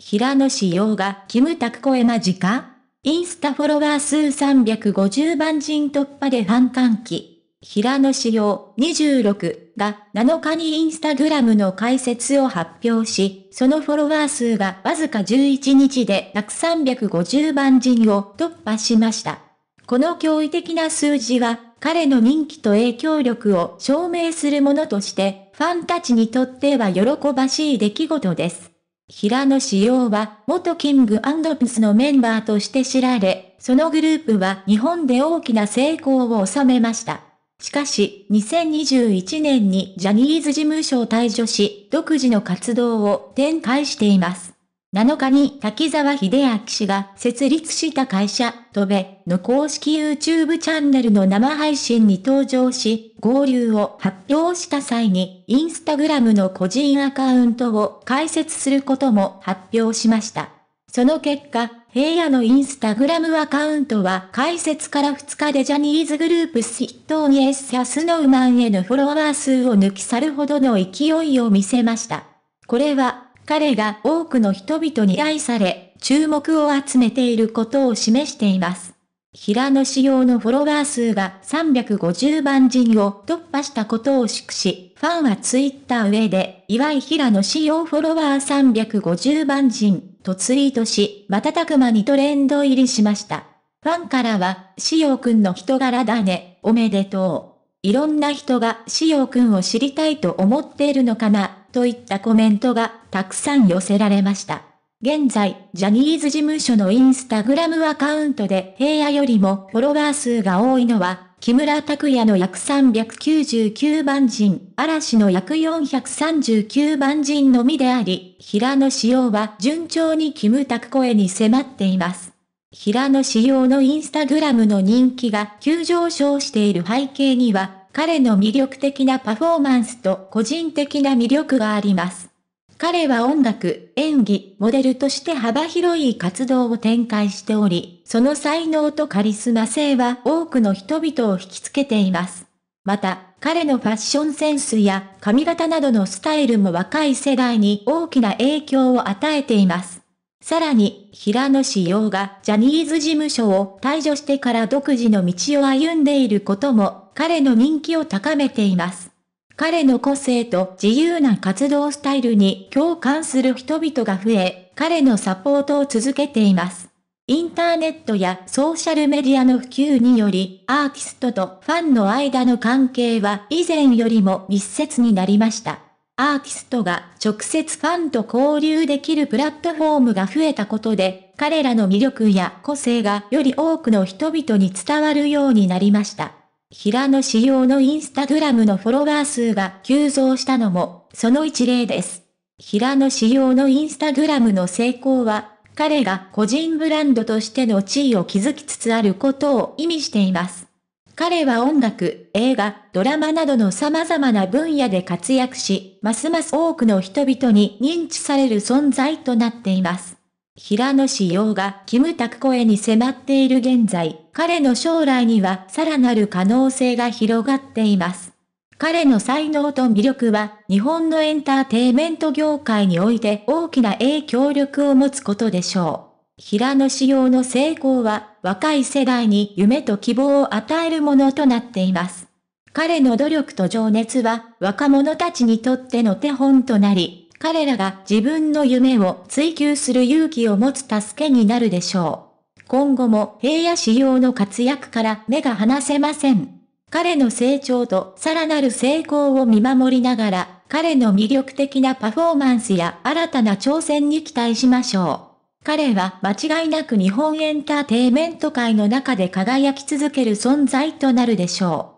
平野紫耀がキムタク声マジかインスタフォロワー数350万人突破でファン歓喜。平野紫耀26が7日にインスタグラムの解説を発表し、そのフォロワー数がわずか11日で350万人を突破しました。この驚異的な数字は彼の人気と影響力を証明するものとして、ファンたちにとっては喜ばしい出来事です。平野紫耀は元キングピスのメンバーとして知られ、そのグループは日本で大きな成功を収めました。しかし、2021年にジャニーズ事務所を退所し、独自の活動を展開しています。7日に滝沢秀明氏が設立した会社、トベの公式 YouTube チャンネルの生配信に登場し、合流を発表した際に、インスタグラムの個人アカウントを開設することも発表しました。その結果、平野のインスタグラムアカウントは開設から2日でジャニーズグループットにエッサスノウマンへのフォロワー数を抜き去るほどの勢いを見せました。これは彼が多くの人々に愛され、注目を集めていることを示しています。平野仕様のフォロワー数が350万人を突破したことを祝し、ファンはツイッター上で、岩井平野仕様フォロワー350万人とツイートし、瞬く間にトレンド入りしました。ファンからは、仕様くんの人柄だね、おめでとう。いろんな人が仕様くんを知りたいと思っているのかな、といったコメントがたくさん寄せられました。現在、ジャニーズ事務所のインスタグラムアカウントで平野よりもフォロワー数が多いのは、木村拓哉の約399万人、嵐の約439万人のみであり、平野仕様は順調にキムタク声に迫っています。平野仕様のインスタグラムの人気が急上昇している背景には、彼の魅力的なパフォーマンスと個人的な魅力があります。彼は音楽、演技、モデルとして幅広い活動を展開しており、その才能とカリスマ性は多くの人々を引きつけています。また、彼のファッションセンスや髪型などのスタイルも若い世代に大きな影響を与えています。さらに、平野紫耀がジャニーズ事務所を退場してから独自の道を歩んでいることも、彼の人気を高めています。彼の個性と自由な活動スタイルに共感する人々が増え、彼のサポートを続けています。インターネットやソーシャルメディアの普及により、アーティストとファンの間の関係は以前よりも密接になりました。アーティストが直接ファンと交流できるプラットフォームが増えたことで、彼らの魅力や個性がより多くの人々に伝わるようになりました。平野仕様のインスタグラムのフォロワー数が急増したのも、その一例です。平野仕様のインスタグラムの成功は、彼が個人ブランドとしての地位を築きつつあることを意味しています。彼は音楽、映画、ドラマなどの様々な分野で活躍し、ますます多くの人々に認知される存在となっています。平野志陽がキムタク声に迫っている現在、彼の将来にはさらなる可能性が広がっています。彼の才能と魅力は、日本のエンターテイメント業界において大きな影響力を持つことでしょう。平野志陽の成功は、若い世代に夢と希望を与えるものとなっています。彼の努力と情熱は若者たちにとっての手本となり、彼らが自分の夢を追求する勇気を持つ助けになるでしょう。今後も平野仕様の活躍から目が離せません。彼の成長とさらなる成功を見守りながら、彼の魅力的なパフォーマンスや新たな挑戦に期待しましょう。彼は間違いなく日本エンターテイメント界の中で輝き続ける存在となるでしょう。